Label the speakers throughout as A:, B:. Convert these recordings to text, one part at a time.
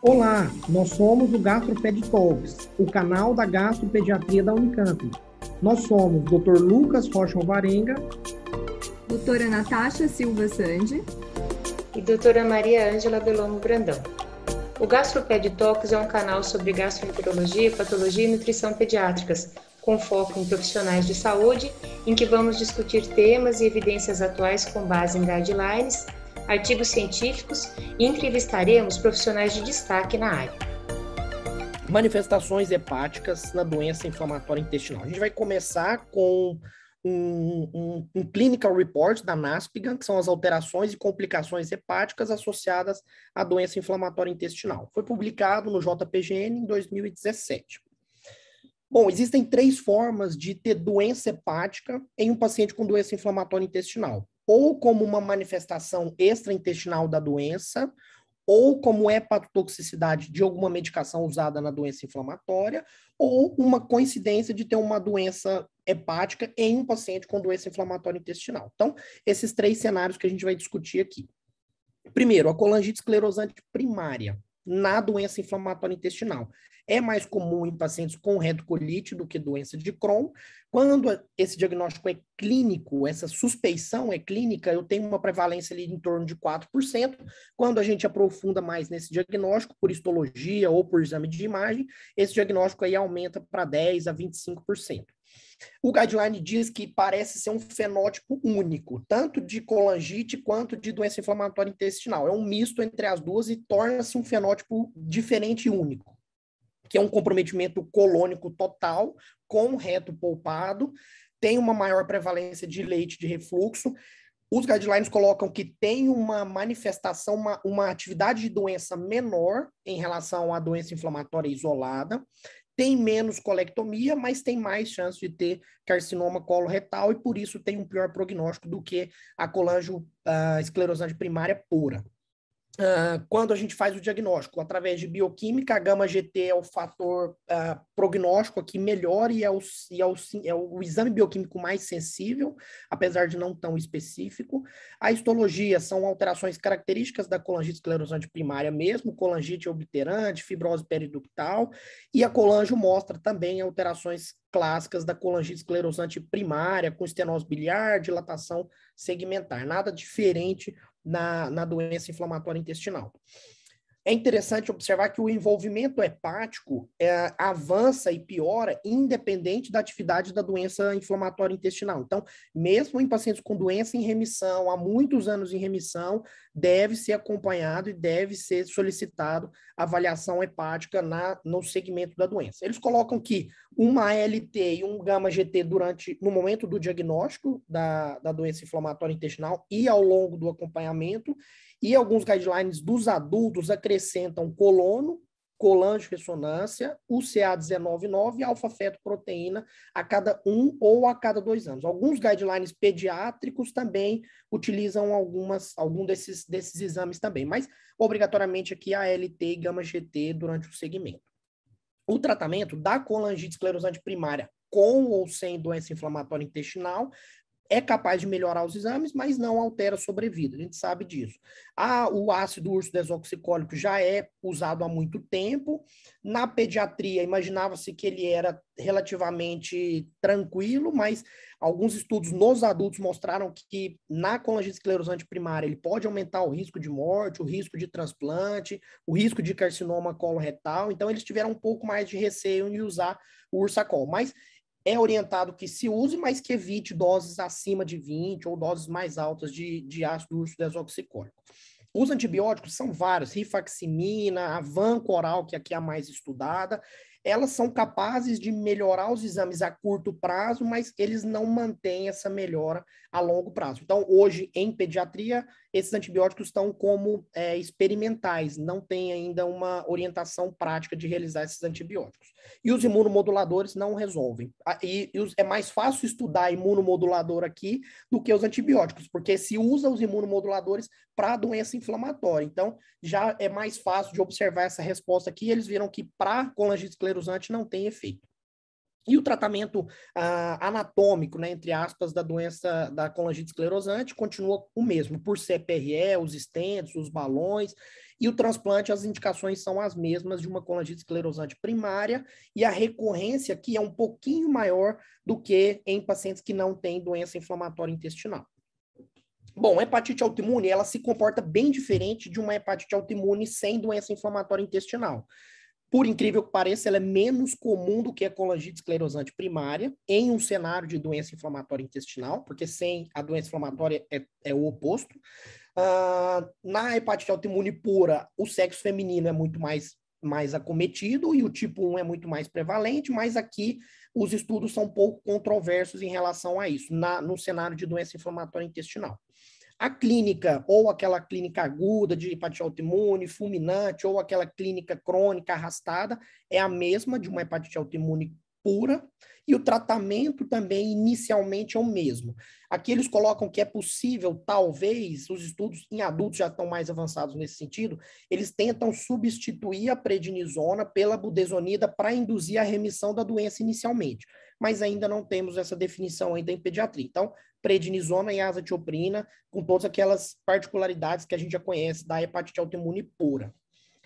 A: Olá, nós somos o GastroPed Talks, o canal da gastropediatria da Unicamp. Nós somos Dr. Lucas Rocha Alvarenga, doutora Natasha Silva Sandi e doutora Maria Ângela Belomo Brandão. O GastroPed Talks é um canal sobre gastroenterologia, patologia e nutrição pediátricas, com foco em profissionais de saúde, em que vamos discutir temas e evidências atuais com base em guidelines artigos científicos e entrevistaremos profissionais de destaque na área. Manifestações hepáticas na doença inflamatória intestinal. A gente vai começar com um, um, um, clinical report da NASPGAN, que são as alterações e complicações hepáticas associadas à doença inflamatória intestinal. Foi publicado no JPGN em 2017. Bom, existem três formas de ter doença hepática em um paciente com doença inflamatória intestinal ou como uma manifestação extraintestinal da doença, ou como hepatotoxicidade de alguma medicação usada na doença inflamatória, ou uma coincidência de ter uma doença hepática em um paciente com doença inflamatória intestinal. Então, esses três cenários que a gente vai discutir aqui. Primeiro, a colangite esclerosante primária na doença inflamatória intestinal. É mais comum em pacientes com retocolite do que doença de Crohn. Quando esse diagnóstico é clínico, essa suspeição é clínica, eu tenho uma prevalência ali em torno de 4%. Quando a gente aprofunda mais nesse diagnóstico, por histologia ou por exame de imagem, esse diagnóstico aí aumenta para 10 a 25%. O guideline diz que parece ser um fenótipo único, tanto de colangite quanto de doença inflamatória intestinal. É um misto entre as duas e torna-se um fenótipo diferente e único, que é um comprometimento colônico total, com reto poupado, tem uma maior prevalência de leite de refluxo. Os guidelines colocam que tem uma manifestação, uma, uma atividade de doença menor em relação à doença inflamatória isolada tem menos colectomia, mas tem mais chance de ter carcinoma coloretal e por isso tem um pior prognóstico do que a colangio uh, ah, esclerosante primária pura. Uh, quando a gente faz o diagnóstico através de bioquímica, a gama GT é o fator uh, prognóstico aqui melhor e, é o, e é, o, é o exame bioquímico mais sensível, apesar de não tão específico. A histologia são alterações características da colangite esclerosante primária mesmo, colangite obliterante fibrose periductal, e a colangio mostra também alterações clássicas da colangite esclerosante primária, com estenose biliar, dilatação segmentar, nada diferente na, na doença inflamatória intestinal. É interessante observar que o envolvimento hepático é, avança e piora independente da atividade da doença inflamatória intestinal. Então, mesmo em pacientes com doença em remissão, há muitos anos em remissão, deve ser acompanhado e deve ser solicitado avaliação hepática na, no segmento da doença. Eles colocam que uma ALT e um gama GT durante no momento do diagnóstico da, da doença inflamatória intestinal e ao longo do acompanhamento e alguns guidelines dos adultos acrescentam colono, colange ressonância, UCA199 e alfa-fetoproteína a cada um ou a cada dois anos. Alguns guidelines pediátricos também utilizam algumas, algum desses, desses exames também, mas obrigatoriamente aqui a LT e gama-GT durante o segmento. O tratamento da colangite esclerosante primária com ou sem doença inflamatória intestinal é capaz de melhorar os exames, mas não altera a sobrevida, a gente sabe disso. Ah, o ácido urso desoxicólico já é usado há muito tempo. Na pediatria, imaginava-se que ele era relativamente tranquilo, mas alguns estudos nos adultos mostraram que, na colangite esclerosante primária ele pode aumentar o risco de morte, o risco de transplante, o risco de carcinoma coloretal, então eles tiveram um pouco mais de receio de usar o ursacol. Mas é orientado que se use, mas que evite doses acima de 20 ou doses mais altas de, de ácido urso desoxicólico. Os antibióticos são vários, rifaximina, avanco coral, que é aqui é a mais estudada, elas são capazes de melhorar os exames a curto prazo, mas eles não mantêm essa melhora a longo prazo. Então, hoje, em pediatria, esses antibióticos estão como é, experimentais, não tem ainda uma orientação prática de realizar esses antibióticos. E os imunomoduladores não resolvem. Ah, e, e os, é mais fácil estudar imunomodulador aqui do que os antibióticos, porque se usa os imunomoduladores para doença inflamatória. Então, já é mais fácil de observar essa resposta aqui. Eles viram que para colangite esclerosante não tem efeito. E o tratamento ah, anatômico, né, entre aspas, da doença da colangite esclerosante continua o mesmo, por CPRE, os estentes, os balões, e o transplante, as indicações são as mesmas de uma colangite esclerosante primária, e a recorrência aqui é um pouquinho maior do que em pacientes que não têm doença inflamatória intestinal. Bom, a hepatite autoimune, ela se comporta bem diferente de uma hepatite autoimune sem doença inflamatória intestinal. Por incrível que pareça, ela é menos comum do que a colangite esclerosante primária em um cenário de doença inflamatória intestinal, porque sem a doença inflamatória é, é o oposto. Uh, na hepatite autoimune pura, o sexo feminino é muito mais mais acometido e o tipo 1 é muito mais prevalente, mas aqui os estudos são um pouco controversos em relação a isso, na, no cenário de doença inflamatória intestinal. A clínica, ou aquela clínica aguda de hepatite autoimune, fulminante, ou aquela clínica crônica arrastada, é a mesma de uma hepatite autoimune pura, e o tratamento também inicialmente é o mesmo. Aqui eles colocam que é possível, talvez, os estudos em adultos já estão mais avançados nesse sentido, eles tentam substituir a prednisona pela budesonida para induzir a remissão da doença inicialmente mas ainda não temos essa definição ainda em pediatria. Então, prednisona e azatioprina, com todas aquelas particularidades que a gente já conhece da hepatite autoimune pura.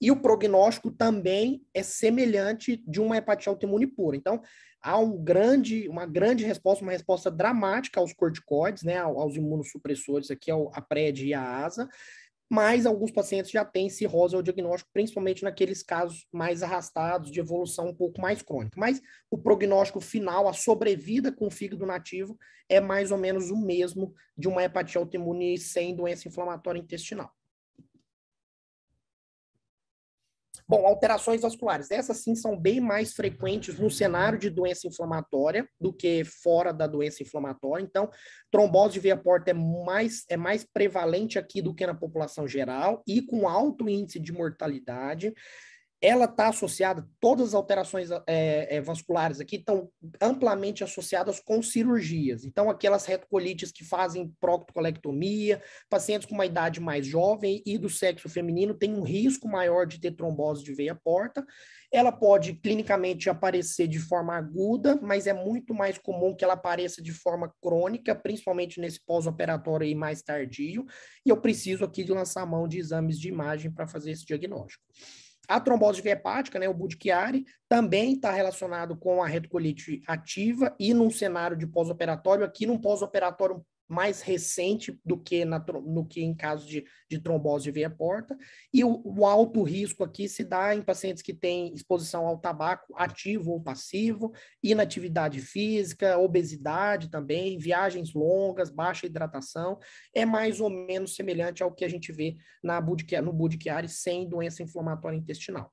A: E o prognóstico também é semelhante de uma hepatite autoimune pura. Então, há um grande, uma grande resposta, uma resposta dramática aos corticoides, né, aos imunossupressores aqui, a PRED e a ASA, mas alguns pacientes já têm cirrose ao diagnóstico, principalmente naqueles casos mais arrastados, de evolução um pouco mais crônica. Mas o prognóstico final, a sobrevida com o fígado nativo, é mais ou menos o mesmo de uma hepatite autoimune sem doença inflamatória intestinal. Bom, alterações vasculares. Essas sim são bem mais frequentes no cenário de doença inflamatória do que fora da doença inflamatória. Então, trombose de veia porta é mais, é mais prevalente aqui do que na população geral e com alto índice de mortalidade ela está associada, todas as alterações é, é, vasculares aqui estão amplamente associadas com cirurgias. Então, aquelas retocolites que fazem proctocolectomia, pacientes com uma idade mais jovem e do sexo feminino têm um risco maior de ter trombose de veia porta. Ela pode clinicamente aparecer de forma aguda, mas é muito mais comum que ela apareça de forma crônica, principalmente nesse pós-operatório aí mais tardio. E eu preciso aqui de lançar mão de exames de imagem para fazer esse diagnóstico. A trombose hepática, né, o Budd-Chiari, também está relacionado com a retocolite ativa e num cenário de pós-operatório, aqui num pós-operatório um mais recente do que, na, que em caso de, de trombose de veia porta, e o, o, alto risco aqui se dá em pacientes que têm exposição ao tabaco ativo ou passivo, inatividade física, obesidade também, viagens longas, baixa hidratação, é mais ou menos semelhante ao que a gente vê na budquiária, no budquiária sem doença inflamatória intestinal.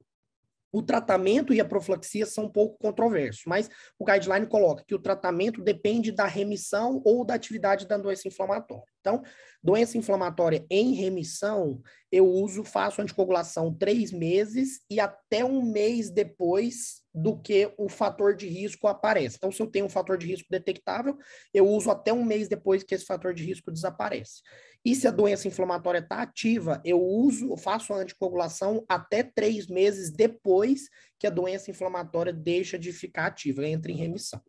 A: O tratamento e a profilaxia são um pouco controversos, mas o guideline coloca que o tratamento depende da remissão ou da atividade da doença inflamatória. Então, doença inflamatória em remissão, eu uso, faço anticoagulação três meses e até um mês depois do que o fator de risco aparece. Então, se eu tenho um fator de risco detectável, eu uso até um mês depois que esse fator de risco desaparece. E se a doença inflamatória está ativa, eu uso, eu faço a anticoagulação até três meses depois que a doença inflamatória deixa de ficar ativa, entra em remissão.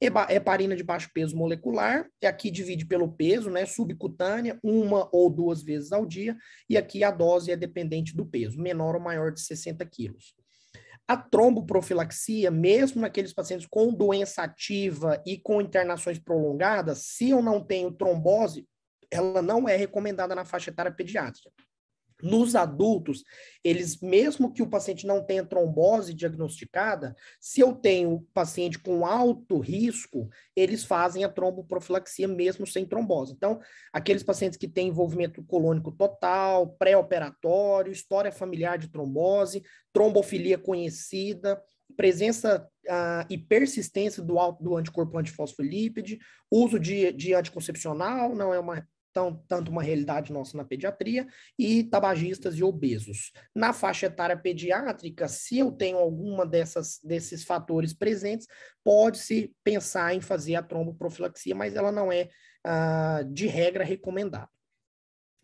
A: Heparina de baixo peso molecular, e aqui divide pelo peso, né? Subcutânea, uma ou duas vezes ao dia, e aqui a dose é dependente do peso, menor ou maior de 60 quilos. A tromboprofilaxia, mesmo naqueles pacientes com doença ativa e com internações prolongadas, se eu não tenho trombose, ela não é recomendada na faixa etária pediátrica. Nos adultos, eles, mesmo que o paciente não tenha trombose diagnosticada, se eu tenho paciente com alto risco, eles fazem a tromboprofilaxia mesmo sem trombose. Então, aqueles pacientes que têm envolvimento colônico total, pré-operatório, história familiar de trombose, trombofilia conhecida, presença ah, e persistência do, do anticorpo antifosfolípide, uso de, de anticoncepcional, não é uma tão, tanto uma realidade nossa na pediatria, e tabagistas e obesos. Na faixa etária pediátrica, se eu tenho alguma dessas, desses fatores presentes, pode-se pensar em fazer a tromboprofilaxia, mas ela não é, ah, de regra, recomendada.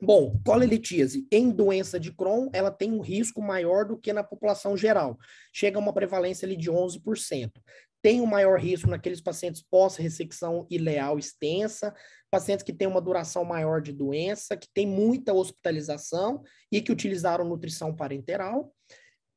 A: Bom, colelitíase em doença de Crohn, ela tem um risco maior do que na população geral. Chega a uma prevalência ali de 11% tem o um maior risco naqueles pacientes pós-ressecção ileal extensa, pacientes que têm uma duração maior de doença, que têm muita hospitalização e que utilizaram nutrição parenteral.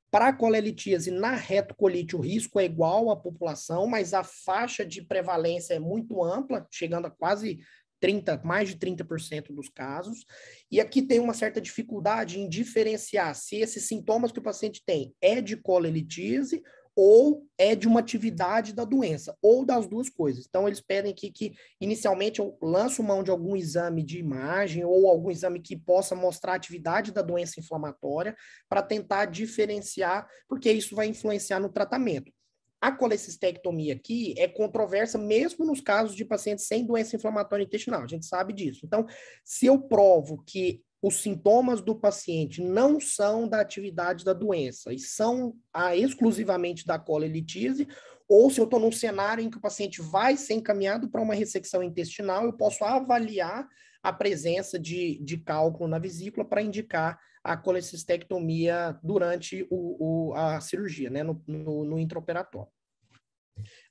A: Para a colelitíase na retocolite, o risco é igual à população, mas a faixa de prevalência é muito ampla, chegando a quase 30, mais de 30% dos casos. E aqui tem uma certa dificuldade em diferenciar se esses sintomas que o paciente tem é de colelitíase ou é de uma atividade da doença, ou das duas coisas. Então, eles pedem aqui que, inicialmente, eu lanço mão de algum exame de imagem ou algum exame que possa mostrar a atividade da doença inflamatória para tentar diferenciar, porque isso vai influenciar no tratamento. A colecistectomia aqui é controversa mesmo nos casos de pacientes sem doença inflamatória intestinal, a gente sabe disso. Então, se eu provo que os sintomas do paciente não são da atividade da doença e são ah, exclusivamente da colelitise, ou se eu estou num cenário em que o paciente vai ser encaminhado para uma ressecção intestinal, eu posso avaliar a presença de, de cálculo na vesícula para indicar a colecistectomia durante o, o a cirurgia, né, no, no, no intraoperatório.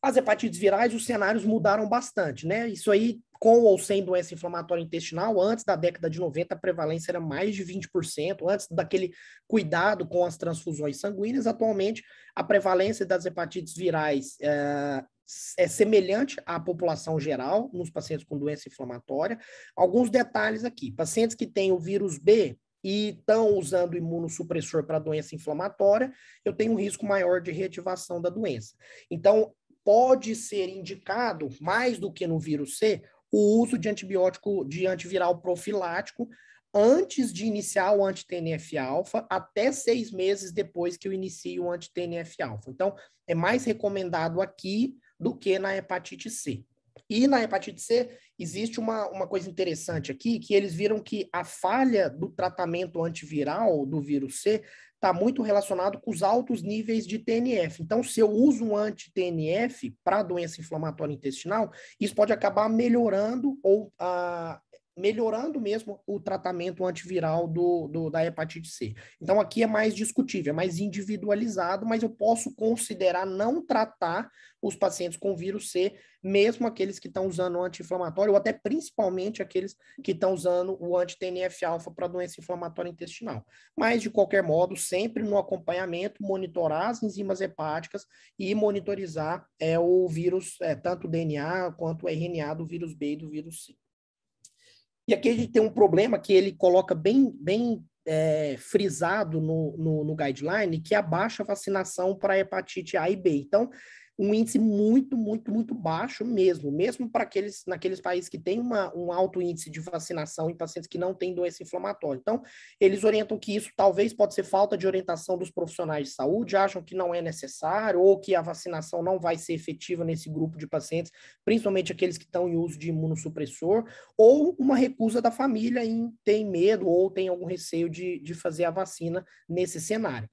A: As hepatites virais, os cenários mudaram bastante, né? Isso aí, com ou sem doença inflamatória intestinal, antes da década de 90, a prevalência era mais de 20%, antes daquele cuidado com as transfusões sanguíneas. Atualmente, a prevalência das hepatites virais é, é semelhante à população geral nos pacientes com doença inflamatória. Alguns detalhes aqui: pacientes que têm o vírus B, e estão usando imunossupressor para doença inflamatória, eu tenho um risco maior de reativação da doença. Então, pode ser indicado, mais do que no vírus C, o uso de antibiótico de antiviral profilático antes de iniciar o anti-TNF-alfa, até seis meses depois que eu inicio o anti-TNF-alfa. Então, é mais recomendado aqui do que na hepatite C. E na hepatite C, existe uma, uma coisa interessante aqui, que eles viram que a falha do tratamento antiviral do vírus C está muito relacionado com os altos níveis de TNF. Então, se eu uso um anti-TNF para doença inflamatória intestinal, isso pode acabar melhorando ou ah, melhorando mesmo o tratamento antiviral do, do, da hepatite C. Então, aqui é mais discutível, é mais individualizado, mas eu posso considerar não tratar os pacientes com vírus C, mesmo aqueles que estão usando o anti-inflamatório, ou até principalmente aqueles que estão usando o anti-TNF-alfa para doença inflamatória intestinal. Mas, de qualquer modo, sempre no acompanhamento, monitorar as enzimas hepáticas e monitorizar é, o vírus, é, tanto o DNA quanto o RNA do vírus B e do vírus C. E aqui a gente tem um problema que ele coloca bem, bem é, frisado no, no, no guideline, que é a baixa vacinação para hepatite A e B. Então, um índice muito, muito, muito baixo mesmo, mesmo para aqueles naqueles países que têm uma, um alto índice de vacinação em pacientes que não têm doença inflamatória. Então, eles orientam que isso talvez pode ser falta de orientação dos profissionais de saúde, acham que não é necessário ou que a vacinação não vai ser efetiva nesse grupo de pacientes, principalmente aqueles que estão em uso de imunossupressor, ou uma recusa da família em tem medo ou tem algum receio de, de fazer a vacina nesse cenário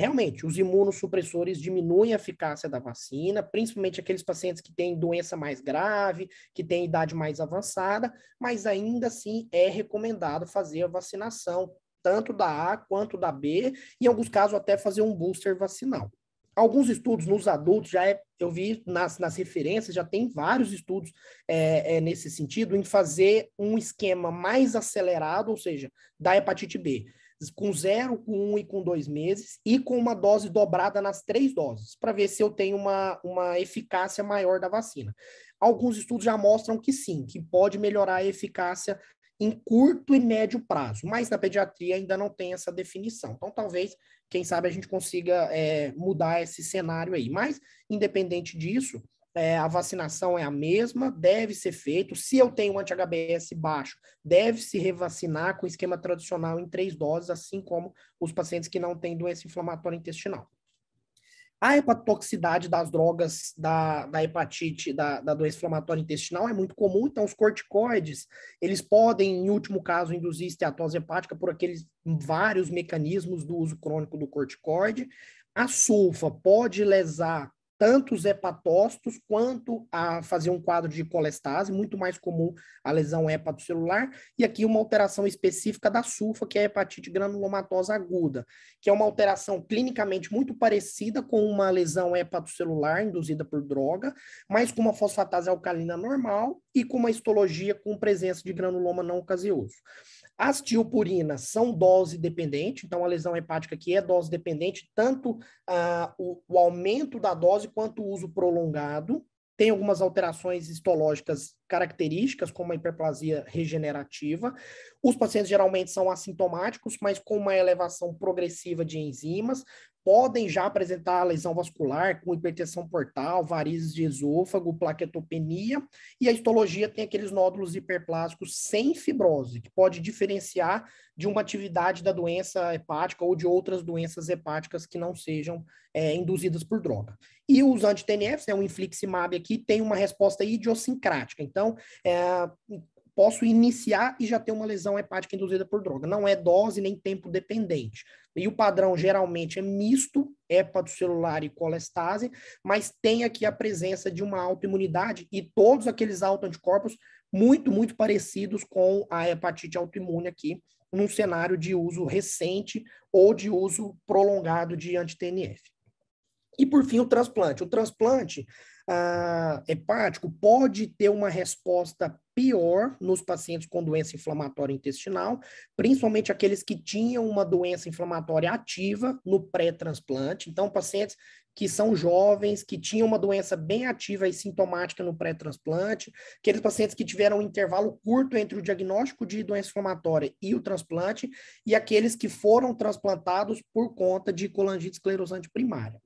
A: realmente, os imunossupressores diminuem a eficácia da vacina, principalmente aqueles pacientes que têm doença mais grave, que têm idade mais avançada, mas ainda assim é recomendado fazer a vacinação, tanto da A quanto da B, e em alguns casos até fazer um booster vacinal. Alguns estudos nos adultos já é, eu vi nas, nas referências, já tem vários estudos é, é, nesse sentido, em fazer um esquema mais acelerado, ou seja, da hepatite B com zero, com um e com dois meses, e com uma dose dobrada nas três doses, para ver se eu tenho uma, uma eficácia maior da vacina. Alguns estudos já mostram que sim, que pode melhorar a eficácia em curto e médio prazo, mas na pediatria ainda não tem essa definição. Então, talvez, quem sabe, a gente consiga é, mudar esse cenário aí. Mas, independente disso, é, a vacinação é a mesma, deve ser feito. Se eu tenho um anti-HBS baixo, deve se revacinar com esquema tradicional em três doses, assim como os pacientes que não têm doença inflamatória intestinal. A hepatotoxicidade das drogas da, da hepatite, da, da, doença inflamatória intestinal é muito comum, então os corticoides, eles podem, em último caso, induzir esteatose hepática por aqueles vários mecanismos do uso crônico do corticoide. A sulfa pode lesar tanto os hepatócitos quanto a fazer um quadro de colestase, muito mais comum a lesão hepatocelular, e aqui uma alteração específica da sulfa, que é a hepatite granulomatosa aguda, que é uma alteração clinicamente muito parecida com uma lesão hepatocelular induzida por droga, mas com uma fosfatase alcalina normal e com uma histologia com presença de granuloma não caseoso. As tiopurinas são dose dependente, então a lesão hepática que é dose dependente, tanto ah, o, o aumento da dose quanto o uso prolongado. Tem algumas alterações histológicas características, como a hiperplasia regenerativa. Os pacientes geralmente são assintomáticos, mas com uma elevação progressiva de enzimas, podem já apresentar lesão vascular com hipertensão portal, varizes de esôfago, plaquetopenia, e a histologia tem aqueles nódulos hiperplásticos sem fibrose, que pode diferenciar de uma atividade da doença hepática ou de outras doenças hepáticas que não sejam é, induzidas por droga. E os anti-TNFs, né, o infliximab aqui, tem uma resposta idiosincrática. Então, é, posso iniciar e já ter uma lesão hepática induzida por droga. Não é dose nem tempo dependente. E o padrão geralmente é misto, celular e colestase, mas tem aqui a presença de uma autoimunidade e todos aqueles autoanticorpos muito, muito parecidos com a hepatite autoimune aqui, num cenário de uso recente ou de uso prolongado de anti-TNF. E por fim, o transplante. O transplante ah, hepático pode ter uma resposta pior nos pacientes com doença inflamatória intestinal, principalmente aqueles que tinham uma doença inflamatória ativa no pré-transplante. Então, pacientes que são jovens, que tinham uma doença bem ativa e sintomática no pré-transplante, aqueles pacientes que tiveram um intervalo curto entre o diagnóstico de doença inflamatória e o transplante, e aqueles que foram transplantados por conta de colangite esclerosante primária.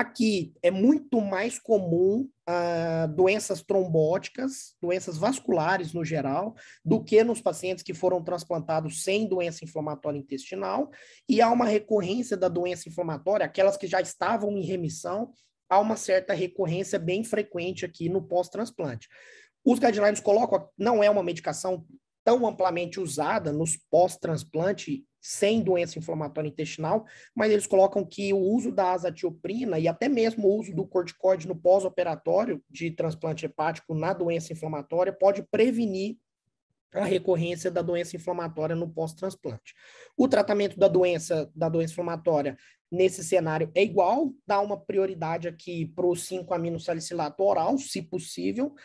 A: Aqui é muito mais comum ah, doenças trombóticas, doenças vasculares no geral, do que nos pacientes que foram transplantados sem doença inflamatória intestinal, e há uma recorrência da doença inflamatória, aquelas que já estavam em remissão, há uma certa recorrência bem frequente aqui no pós-transplante. Os guidelines colocam, não é uma medicação tão amplamente usada nos pós-transplante sem doença inflamatória intestinal, mas eles colocam que o uso da azatioprina e até mesmo o uso do corticoide no pós-operatório de transplante hepático na doença inflamatória pode prevenir a recorrência da doença inflamatória no pós-transplante. O tratamento da doença da doença inflamatória nesse cenário é igual, dá uma prioridade aqui para o 5 aminosalicilato oral, se possível,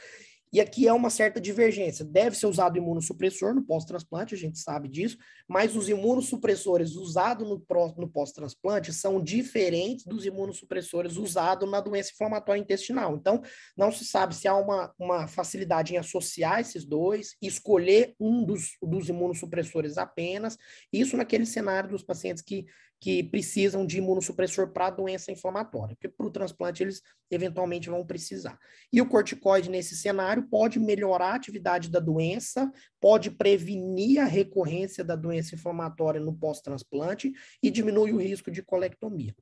A: e aqui é uma certa divergência. Deve ser usado imunossupressor no pós-transplante, a gente sabe disso, mas os imunossupressores usados no, pós-transplante são diferentes dos imunossupressores usados na doença inflamatória intestinal. Então, não se sabe se há uma, uma facilidade em associar esses dois, escolher um dos, dos imunossupressores apenas, isso naquele cenário dos pacientes que que precisam de imunossupressor para doença inflamatória, porque para o transplante eles eventualmente vão precisar. E o corticoide, nesse cenário, pode melhorar a atividade da doença, pode prevenir a recorrência da doença inflamatória no pós-transplante e diminui o risco de colectomia.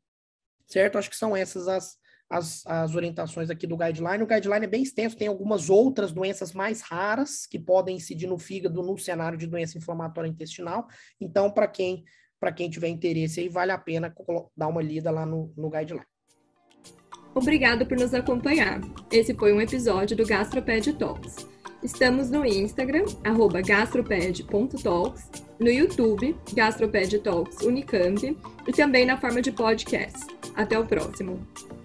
A: Certo? Acho que são essas as, as, as, orientações aqui do guideline. O guideline é bem extenso, tem algumas outras doenças mais raras que podem incidir no fígado no cenário de doença inflamatória intestinal. Então, para quem para quem tiver interesse aí, vale a pena dar uma lida lá no, no guideline. Obrigado por nos acompanhar. Esse foi um episódio do Gastroped Talks. Estamos no Instagram, arroba gastroped.talks, no YouTube, Gastroped Talks Unicamp, e também na forma de podcast. Até o próximo!